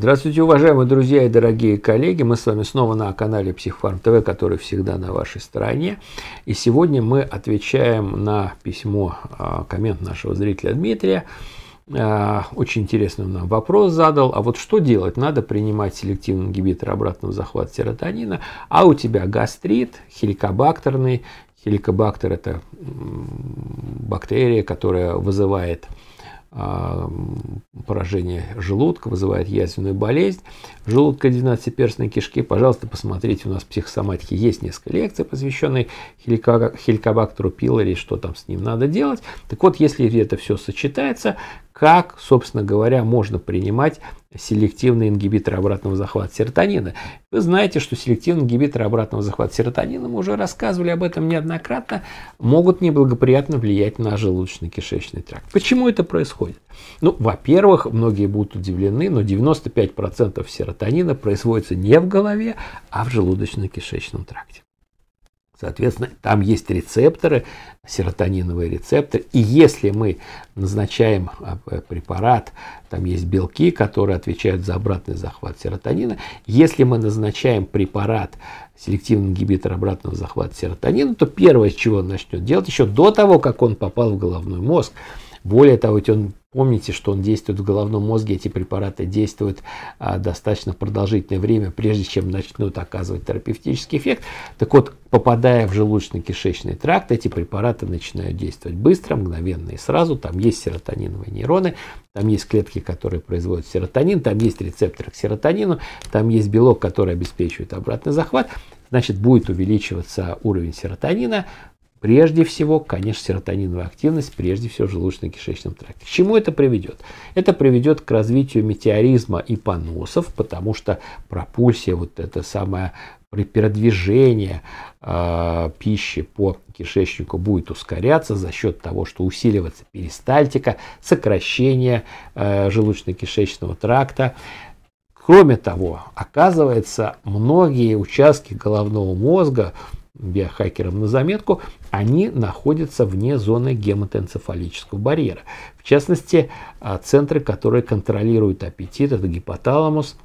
Здравствуйте, уважаемые друзья и дорогие коллеги. Мы с вами снова на канале Психфарм ТВ, который всегда на вашей стороне. И сегодня мы отвечаем на письмо, а, коммент нашего зрителя Дмитрия. А, очень интересный нам вопрос задал. А вот что делать? Надо принимать селективный ингибитор обратного захвата серотонина, а у тебя гастрит, хеликобактерный. Хеликобактер – это бактерия, которая вызывает а, поражение желудка, вызывает язвенную болезнь желудка 12-перстной кишки. Пожалуйста, посмотрите, у нас в психосоматике есть несколько лекций, посвященных хеликобактеру пилори, что там с ним надо делать. Так вот, если это все сочетается, как, собственно говоря, можно принимать селективные ингибиторы обратного захвата серотонина. Вы знаете, что селективные ингибиторы обратного захвата серотонина, мы уже рассказывали об этом неоднократно, могут неблагоприятно влиять на желудочно-кишечный тракт. Почему это происходит? Ну, во-первых, многие будут удивлены, но 95% серотонина производится не в голове, а в желудочно-кишечном тракте. Соответственно, там есть рецепторы, серотониновые рецепторы. И если мы назначаем а, э, препарат, там есть белки, которые отвечают за обратный захват серотонина. Если мы назначаем препарат, селективный ингибитор обратного захвата серотонина, то первое, с чего он начнет делать, еще до того, как он попал в головной мозг, более того, ведь он Помните, что он действует в головном мозге, эти препараты действуют а, достаточно продолжительное время, прежде чем начнут оказывать терапевтический эффект. Так вот, попадая в желудочно-кишечный тракт, эти препараты начинают действовать быстро, мгновенно и сразу. Там есть серотониновые нейроны, там есть клетки, которые производят серотонин, там есть рецепторы к серотонину, там есть белок, который обеспечивает обратный захват значит будет увеличиваться уровень серотонина, Прежде всего, конечно, серотониновая активность, прежде всего в желудочно-кишечном тракте. К чему это приведет? Это приведет к развитию метеоризма и поносов, потому что пропульсия, вот это самое при передвижении э, пищи по кишечнику будет ускоряться за счет того, что усиливается перистальтика, сокращение э, желудочно-кишечного тракта. Кроме того, оказывается, многие участки головного мозга биохакерам на заметку, они находятся вне зоны гематоэнцефалического барьера. В частности, а, центры, которые контролируют аппетит, это гипоталамус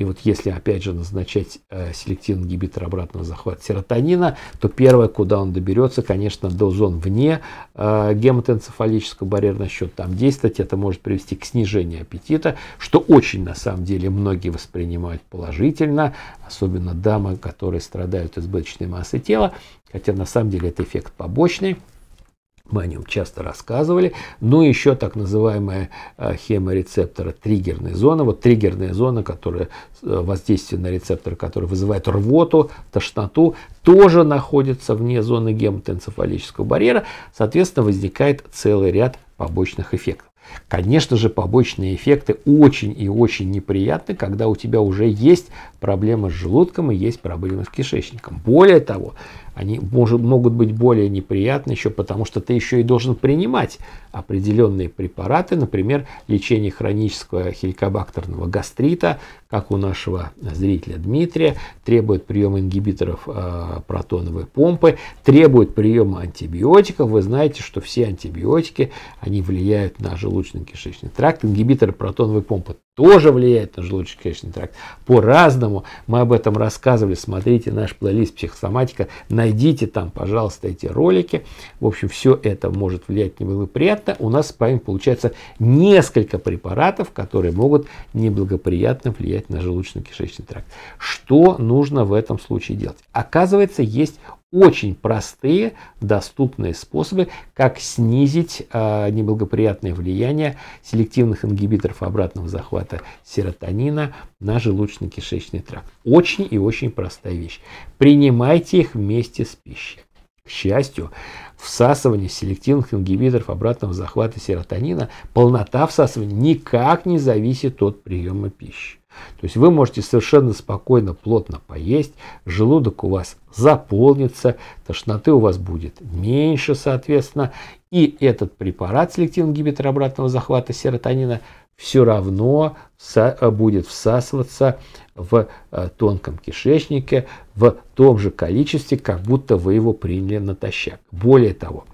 и вот если, опять же, назначать э, селективный ингибитор обратного захвата серотонина, то первое, куда он доберется, конечно, до зон вне э, гематоэнцефалического барьерного счета. Там действовать это может привести к снижению аппетита, что очень, на самом деле, многие воспринимают положительно, особенно дамы, которые страдают избыточной массой тела, хотя на самом деле это эффект побочный мы о нем часто рассказывали. Ну, еще так называемая э, хеморецептора триггерная зона. Вот триггерная зона, которая э, воздействие на рецептор, который вызывает рвоту, тошноту, тоже находится вне зоны гематоэнцефалического барьера. Соответственно, возникает целый ряд побочных эффектов. Конечно же, побочные эффекты очень и очень неприятны, когда у тебя уже есть проблемы с желудком и есть проблемы с кишечником. Более того, они может, могут быть более неприятны еще потому, что ты еще и должен принимать определенные препараты, например, лечение хронического хеликобактерного гастрита, как у нашего зрителя Дмитрия, требует приема ингибиторов э, протоновой помпы, требует приема антибиотиков. Вы знаете, что все антибиотики, они влияют на желудок поджелудочно-кишечный тракт, ингибитор протоновой помпы тоже влияет на желудочно-кишечный тракт. По-разному мы об этом рассказывали. Смотрите наш плейлист «Психосоматика». Найдите там, пожалуйста, эти ролики. В общем, все это может влиять неблагоприятно. У нас с вами получается несколько препаратов, которые могут неблагоприятно влиять на желудочно-кишечный тракт. Что нужно в этом случае делать? Оказывается, есть очень простые, доступные способы, как снизить э, неблагоприятное влияние селективных ингибиторов обратного захвата возврата серотонина на желудочно-кишечный тракт. Очень и очень простая вещь. Принимайте их вместе с пищей. К счастью, всасывание селективных ингибиторов обратного захвата серотонина, полнота всасывания никак не зависит от приема пищи. То есть вы можете совершенно спокойно, плотно поесть, желудок у вас заполнится, тошноты у вас будет меньше, соответственно, и этот препарат, селективный ингибитор обратного захвата серотонина, все равно э, будет всасываться в э, тонком кишечнике в том же количестве, как будто вы его приняли натощак. Более того,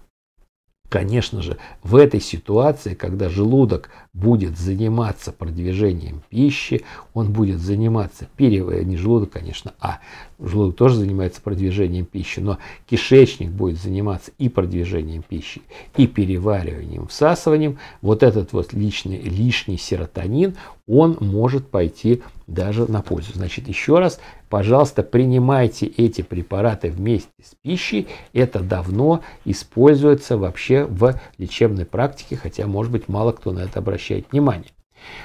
Конечно же, в этой ситуации, когда желудок будет заниматься продвижением пищи, он будет заниматься переваром, не желудок, конечно, а желудок тоже занимается продвижением пищи, но кишечник будет заниматься и продвижением пищи, и перевариванием, всасыванием. Вот этот вот личный, лишний серотонин, он может пойти даже на пользу. Значит, еще раз, пожалуйста, принимайте эти препараты вместе с пищей. Это давно используется вообще в лечебной практике, хотя, может быть, мало кто на это обращается обращает внимание.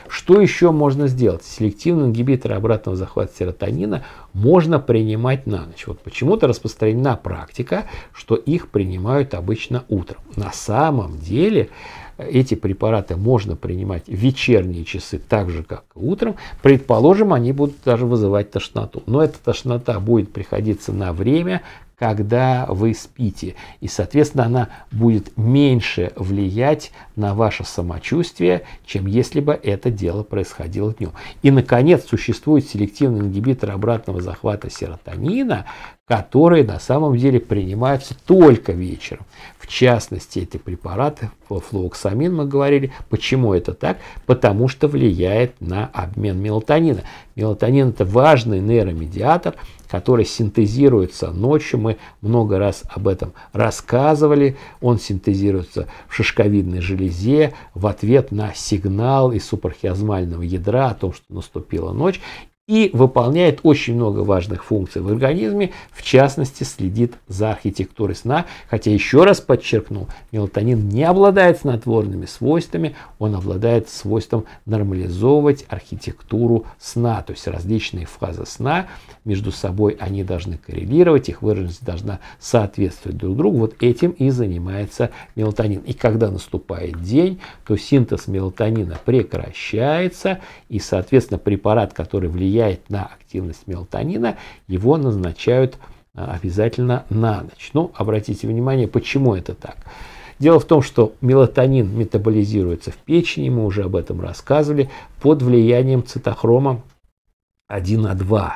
Что еще можно сделать? Селективный ингибитор обратного захвата серотонина можно принимать на ночь. Вот почему-то распространена практика, что их принимают обычно утром. На самом деле э, эти препараты можно принимать в вечерние часы так же, как и утром. Предположим, они будут даже вызывать тошноту. Но эта тошнота будет приходиться на время, когда вы спите. И, соответственно, она будет меньше влиять на ваше самочувствие, чем если бы это дело происходило днем. И, наконец, существует селективный ингибитор обратного захвата серотонина, которые на самом деле принимаются только вечером. В частности, эти препараты, флуоксамин мы говорили. Почему это так? Потому что влияет на обмен мелатонина. Мелатонин – это важный нейромедиатор, который синтезируется ночью. Мы много раз об этом рассказывали. Он синтезируется в шишковидной железе в ответ на сигнал из супархиазмального ядра о том, что наступила ночь и выполняет очень много важных функций в организме, в частности следит за архитектурой сна, хотя еще раз подчеркну, мелатонин не обладает снотворными свойствами, он обладает свойством нормализовывать архитектуру сна, то есть различные фазы сна, между собой они должны коррелировать, их выраженность должна соответствовать друг другу, вот этим и занимается мелатонин. И когда наступает день, то синтез мелатонина прекращается, и, соответственно, препарат, который влияет влияет на активность мелатонина, его назначают а, обязательно на ночь. Ну, обратите внимание, почему это так. Дело в том, что мелатонин метаболизируется в печени, мы уже об этом рассказывали, под влиянием цитохрома 1А2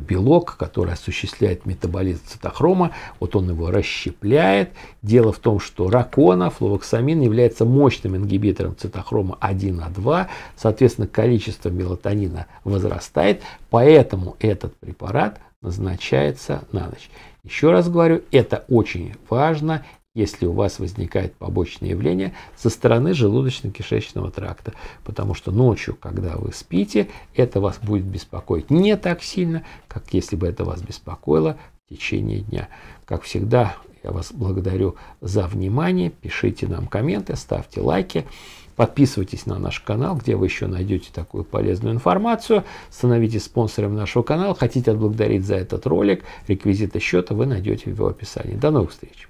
белок, который осуществляет метаболизм цитохрома. Вот он его расщепляет. Дело в том, что ракона, флуоксамин является мощным ингибитором цитохрома 1А2. Соответственно, количество мелатонина возрастает. Поэтому этот препарат назначается на ночь. Еще раз говорю, это очень важно если у вас возникает побочное явление со стороны желудочно-кишечного тракта. Потому что ночью, когда вы спите, это вас будет беспокоить не так сильно, как если бы это вас беспокоило в течение дня. Как всегда, я вас благодарю за внимание. Пишите нам комменты, ставьте лайки. Подписывайтесь на наш канал, где вы еще найдете такую полезную информацию. Становитесь спонсором нашего канала. Хотите отблагодарить за этот ролик, реквизиты счета вы найдете в его описании. До новых встреч!